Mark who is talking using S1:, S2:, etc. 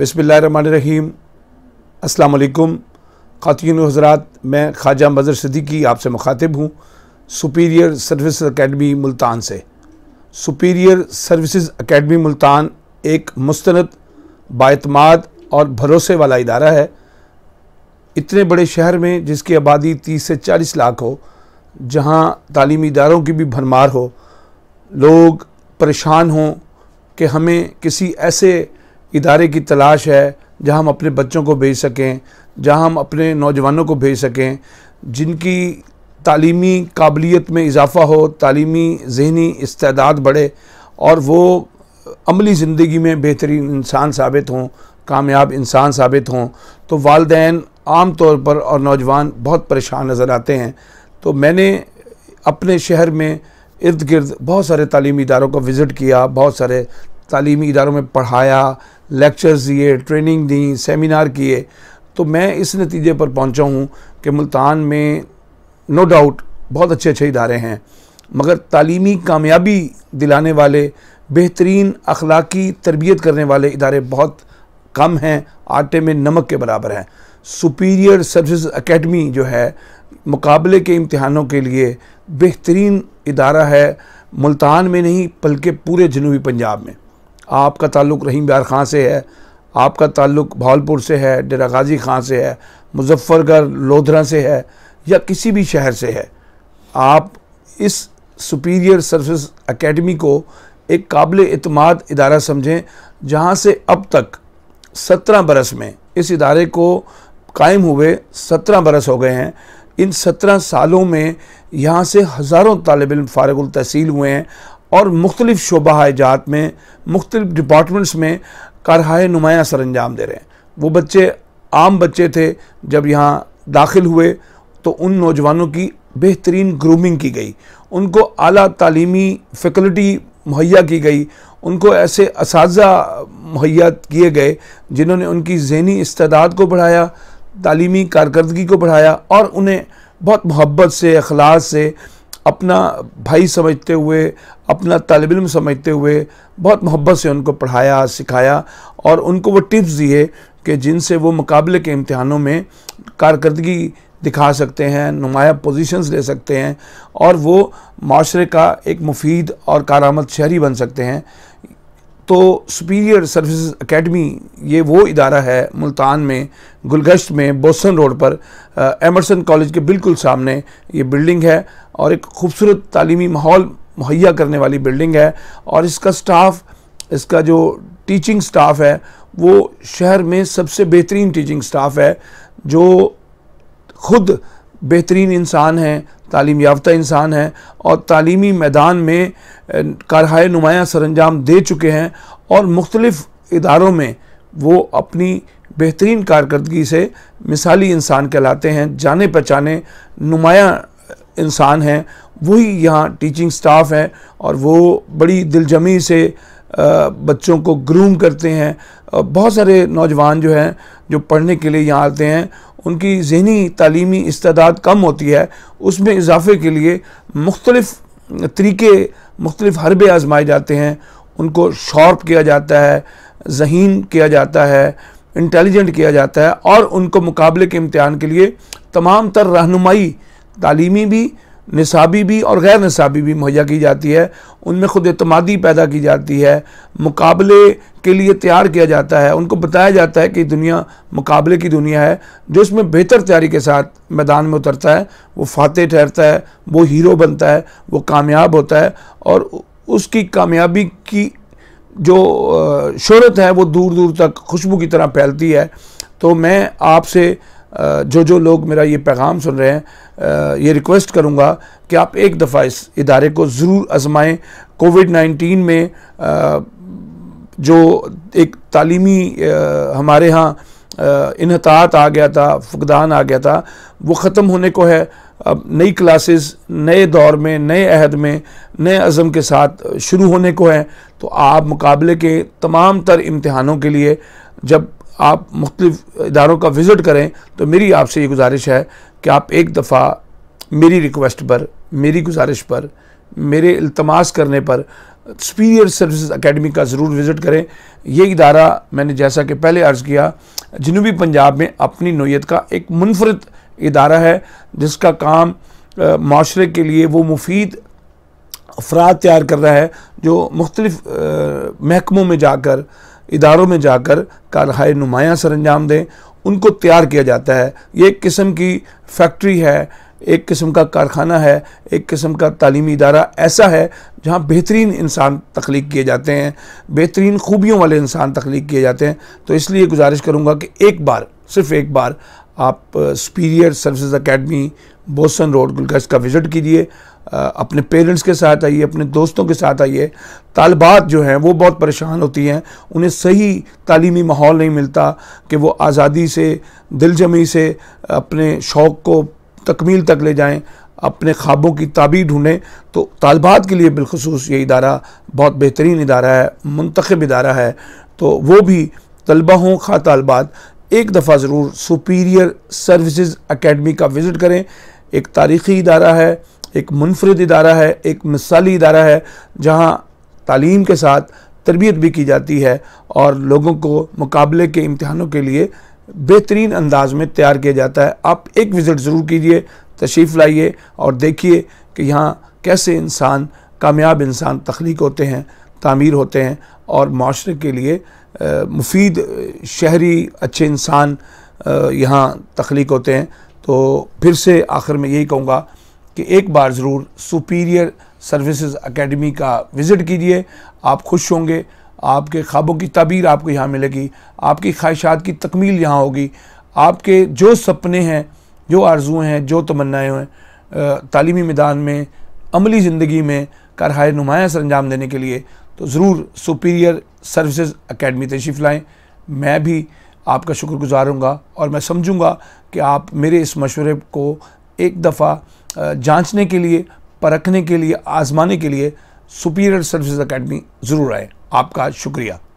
S1: बसमीम अल्लाम ख़ातिन हजरात मैं ख्वाजा मज़र सदीकी आपसे मुखातिब हूँ सुपीरियर सर्विस अकेडमी मुल्तान से सुपीरियर सर्विस अकेडमी मुल्तान एक मुस्ंद बातमाद और भरोसे वाला इदारा है इतने बड़े शहर में जिसकी आबादी तीस से चालीस लाख हो जहाँ तालीमी इदारों की भी भरमार हो लोग परेशान हों कि हमें किसी ऐसे इदारे की तलाश है जहां हम अपने बच्चों को भेज सकें जहां हम अपने नौजवानों को भेज सकें जिनकी तालीमी काबिलियत में इजाफ़ा हो तालीमी जहनी इस्तेदाद बढ़े और वो अमली ज़िंदगी में बेहतरीन इंसान साबित हों कामयाब इंसान साबित हों तो वालदेन आम तौर पर और नौजवान बहुत परेशान नज़र आते हैं तो मैंने अपने शहर में इर्द गिर्द बहुत सारे तालीमी इदारों को विज़िट किया बहुत सारे तालीमी इदारों में पढ़ाया लेक्चर्स दिए ट्रेनिंग दी सेमिनार किए तो मैं इस नतीजे पर पहुंचा हूं कि मुल्तान में नो डाउट बहुत अच्छे अच्छे इदारे हैं मगर तालीमी कामयाबी दिलाने वाले बेहतरीन अखलाकी तरबियत करने वाले इदारे बहुत कम हैं आटे में नमक के बराबर हैं सुपीरियर सर्विस अकेडमी जो है मुकाबले के इम्तहानों के लिए बेहतरीन इदारा है मुल्तान में नहीं बल्कि पूरे जनूबी पंजाब में आपका ताल्लुक़ रहीम यार खां से है आपका ताल्लुक़ भावलपुर से है डेरा गाजी खां से है मुजफ्फरगढ़ लोधरा से है या किसी भी शहर से है आप इस सुपीरियर सर्विस एकेडमी को एक काबिल अतमाद इदारा समझें जहां से अब तक सत्रह बरस में इस इदारे को कायम हुए सत्रह बरस हो गए हैं इन सत्रह सालों में यहाँ से हज़ारों तालब इम फ़ारग तहसील हुए हैं और मुख्तलिफ शोबा जात में मुख्तलिफ डिपार्टमेंट्स में कारहाय नुमाया सर अंजाम दे रहे हैं वो बच्चे आम बच्चे थे जब यहाँ दाखिल हुए तो उन नौजवानों की बेहतरीन ग्रूमिंग की गई उनको अली तलीमी फैकल्टी मुहैया की गई उनको ऐसे इस मुहैया किए गए जिन्होंने उनकी जहनी इस्तात को बढ़ाया तलीमी कारकर्दगी को बढ़ाया और उन्हें बहुत मोहब्बत से अखलास से अपना भाई समझते हुए अपना तलब इम समझते हुए बहुत मोहब्बत से उनको पढ़ाया सिखाया और उनको वो टिप्स दिए कि जिनसे वो मुकाबले के इम्तहानों में कारकर्दगी दिखा सकते हैं नुमाया पोजीशंस ले सकते हैं और वो माशरे का एक मुफीद और कारामद शहरी बन सकते हैं तो सुपीरियर सर्विस एकेडमी ये वो इदारा है मुल्तान में गुलगश्त में बोसन रोड पर एमरसन कॉलेज के बिल्कुल सामने ये बिल्डिंग है और एक खूबसूरत तालीमी माहौल मुहैया करने वाली बिल्डिंग है और इसका स्टाफ इसका जो टीचिंग स्टाफ है वो शहर में सबसे बेहतरीन टीचिंग स्टाफ है जो खुद बेहतरीन इंसान हैं तालीम याफ्तः इंसान हैं और तालीमी मैदान में कारहाय नुमाया सरंजाम दे चुके हैं और मुख्तलिफ़ इदारों में वो अपनी बेहतरीन कारकर्दगी से मिसाली इंसान कहलाते हैं जाने पहचाने नुमाया इंसान हैं वही यहाँ टीचिंग स्टाफ है और वो बड़ी दिलजमी से बच्चों को ग्रूम करते हैं बहुत सारे नौजवान जो हैं जो पढ़ने के लिए यहाँ आते हैं उनकी जहनी तलीमी इस्तादात कम होती है उसमें इजाफे के लिए मुख्तलफ़ तरीके मुख्तलिफ हरबे आजमाए जाते हैं उनको शॉर्प किया जाता है जहीन किया जाता है इंटेलिजेंट किया जाता है और उनको मुकाबले के इम्तहान के लिए तमाम तर रहनुमाई तालीमी भी निसाबी भी और गैर निसाबी भी मुहैया की जाती है उनमें खुद अतमादी पैदा की जाती है मुकाबले के लिए तैयार किया जाता है उनको बताया जाता है कि दुनिया मुकाबले की दुनिया है जो इसमें बेहतर तैयारी के साथ मैदान में उतरता है वो फातह ठहरता है वो हीरो बनता है वो कामयाब होता है और उसकी कामयाबी की जो शहरत है वो दूर दूर तक खुशबू की तरह फैलती है तो मैं आपसे जो जो लोग मेरा ये पैगाम सुन रहे हैं ये रिक्वेस्ट करूँगा कि आप एक दफ़ा इस इदारे को ज़रूर आजमाएँ कोविड नाइन्टीन में जो एक तालीमी हमारे यहाँ इनहतात आ गया था फुकदान आ गया था वो ख़त्म होने को है अब नई क्लासेस नए दौर में नए अहद में नए अज़म के साथ शुरू होने को है तो आप मुकाबले के तमाम तर इम्तहानों के लिए जब आप मुख्तफ इदारों का विज़िट करें तो मेरी आपसे ये गुजारिश है कि आप एक दफ़ा मेरी रिक्वेस्ट पर मेरी गुजारिश पर मेरे इल्तमास करने पर सुपीरियर सर्विस अकेडमी का ज़रूर विज़िट करें ये इदारा मैंने जैसा कि पहले अर्ज़ किया जनूबी पंजाब में अपनी नोयत का एक मुनफरद इदारा है जिसका काम माशरे के लिए वो मुफीद अफराद तैयार कर रहा है जो मुख्तलिफ़ महकमों में जाकर इदारों में जाकर कारहाय नुमाया अंजाम दें उनको तैयार किया जाता है ये एक किस्म की फैक्ट्री है एक किस्म का कारखाना है एक किस्म का तालीमी इदारा ऐसा है जहाँ बेहतरीन इंसान तख्लीक किए जाते हैं बेहतरीन खूबियों वाले इंसान तख्लीक किए जाते हैं तो इसलिए गुजारिश करूँगा कि एक बार सिर्फ एक बार आप Superior Services Academy Bosan road Gulgasht का विज़िट कीजिए अपने पेरेंट्स के साथ आइए अपने दोस्तों के साथ आइए तालबात जो हैं वो बहुत परेशान होती हैं उन्हें सही तालीमी माहौल नहीं मिलता कि वो आज़ादी से दिलजमी से अपने शौक़ को तकमील तक ले जाएं अपने ख्वाबों की ताबीर ढूंढें तो तालबात के लिए बिलखसूस ये इदारा बहुत बेहतरीन इदारा है मंतखब इदारा है तो वो भी तलबा हों खा तालबात एक दफ़ा ज़रूर सुपीरियर सर्विसेज अकेडमी का विज़िट करें एक तारीख़ी इदारा है एक मुनफरद इदारा है एक मिसाली इदारा है जहाँ तालीम के साथ तरबियत भी की जाती है और लोगों को मुकाबले के इम्तहानों के लिए बेहतरीन अंदाज में तैयार किया जाता है आप एक विज़िट ज़रूर कीजिए तशरीफ़ लाइए और देखिए कि यहाँ कैसे इंसान कामयाब इंसान तख्लीक होते हैं तामीर होते हैं और माशरे के लिए मुफीद शहरी अच्छे इंसान यहाँ तख्लीक होते हैं तो फिर से आखिर में यही कहूँगा कि एक बार ज़रूर सुपीरियर सर्विसेज एकेडमी का विज़िट कीजिए आप खुश होंगे आपके ख्वाबों की तबीर आपको यहाँ मिलेगी आपकी ख्वाहिशात की तकमील यहाँ होगी आपके जो सपने हैं जो आर्जुएँ हैं जो तमन्नाएँ हैं तालीमी मैदान में अमली ज़िंदगी में करहाय नुमाया सर अंजाम देने के लिए तो ज़रूर सुपीरियर सर्विसेज अकेडमी तशीफ लाएँ मैं भी आपका शुक्रगुजार हूँगा और मैं समझूंगा कि आप मेरे इस मशवरे को एक दफ़ा जांचने के लिए परखने के लिए आजमाने के लिए सुपीरियर सर्विस एकेडमी ज़रूर आए आपका शुक्रिया